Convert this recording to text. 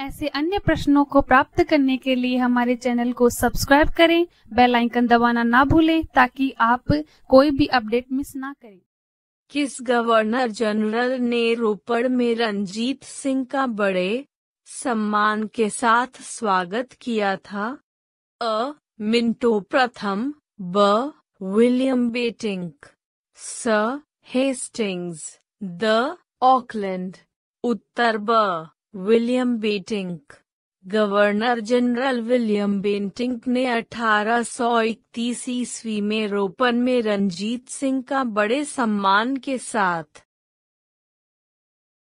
ऐसे अन्य प्रश्नों को प्राप्त करने के लिए हमारे चैनल को सब्सक्राइब करें बेल आइकन दबाना ना भूलें ताकि आप कोई भी अपडेट मिस ना करें किस गवर्नर जनरल ने रोपड़ में रंजीत सिंह का बड़े सम्मान के साथ स्वागत किया था अ मिंटो प्रथम ब विलियम बेटिंक स हेस्टिंग्स द ऑकलैंड उत्तर ब William Bentinck governor general William Bentinck ने 1831 ईस्वी में रोपन में रंजीत सिंह का बड़े सम्मान के साथ